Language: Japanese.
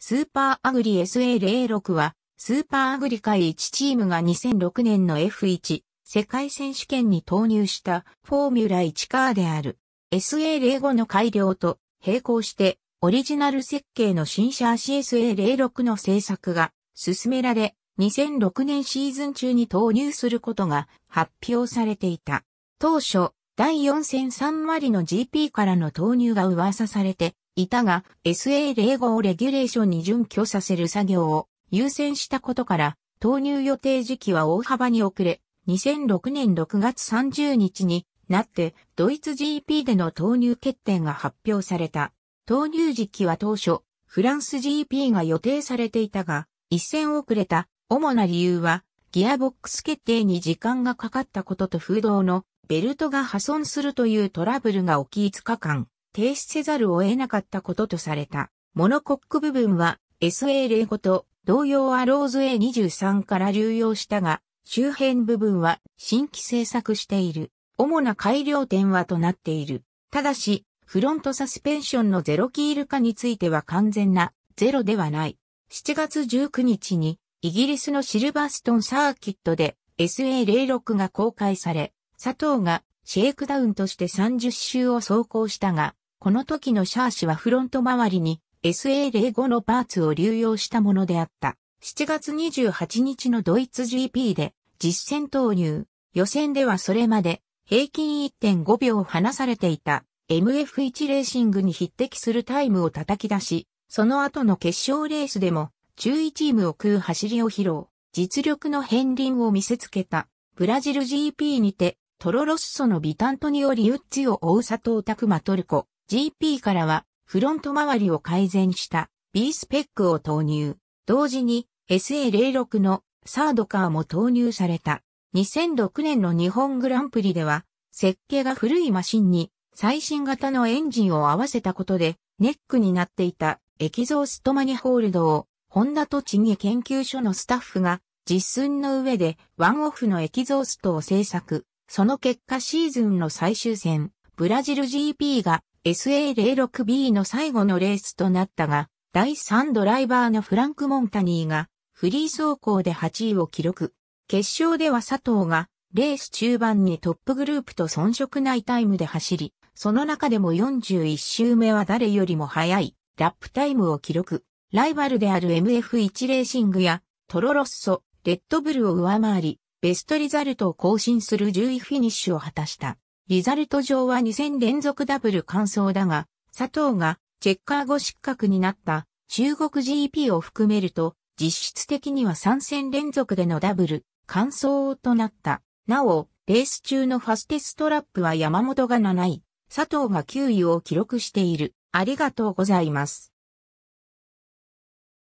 スーパーアグリ SA06 は、スーパーアグリ界1チームが2006年の F1 世界選手権に投入したフォーミュラ1カーである。SA05 の改良と並行してオリジナル設計の新車 CSA06 の製作が進められ、2006年シーズン中に投入することが発表されていた。当初、第4戦3割の GP からの投入が噂されて、いたが、SA05 をレギュレーションに準拠させる作業を優先したことから、投入予定時期は大幅に遅れ、2006年6月30日になって、ドイツ GP での投入決定が発表された。投入時期は当初、フランス GP が予定されていたが、一戦遅れた主な理由は、ギアボックス決定に時間がかかったことと風洞のベルトが破損するというトラブルが起き5日間、停止せざるを得なかったこととされた。モノコック部分は SA05 と同様アローズ A23 から流用したが、周辺部分は新規製作している。主な改良点はとなっている。ただし、フロントサスペンションのゼロキール化については完全なゼロではない。7月19日にイギリスのシルバーストンサーキットで SA06 が公開され、佐藤がシェイクダウンとして30周を走行したが、この時のシャーシはフロント周りに SA05 のパーツを流用したものであった。7月28日のドイツ GP で実戦投入。予選ではそれまで平均1.5秒離されていた MF1 レーシングに匹敵するタイムを叩き出し、その後の決勝レースでも中位チームを食う走りを披露。実力の片鱗を見せつけた。ブラジル GP にて、トロロッソのビタントによりウッチを追う佐藤拓馬トルコ、GP からはフロント周りを改善した B スペックを投入。同時に SA06 のサードカーも投入された。2006年の日本グランプリでは設計が古いマシンに最新型のエンジンを合わせたことでネックになっていたエキゾーストマニホールドをホンダ栃木研究所のスタッフが実寸の上でワンオフのエキゾーストを製作。その結果シーズンの最終戦、ブラジル GP が SA06B の最後のレースとなったが、第3ドライバーのフランク・モンタニーがフリー走行で8位を記録。決勝では佐藤がレース中盤にトップグループと遜色ないタイムで走り、その中でも41周目は誰よりも早いラップタイムを記録。ライバルである MF1 レーシングやトロロッソ、レッドブルを上回り、ベストリザルトを更新する10位フィニッシュを果たした。リザルト上は2戦連続ダブル完走だが、佐藤がチェッカー後失格になった中国 GP を含めると、実質的には3戦連続でのダブル完走となった。なお、レース中のファステストラップは山本が7位、佐藤が9位を記録している。ありがとうございます。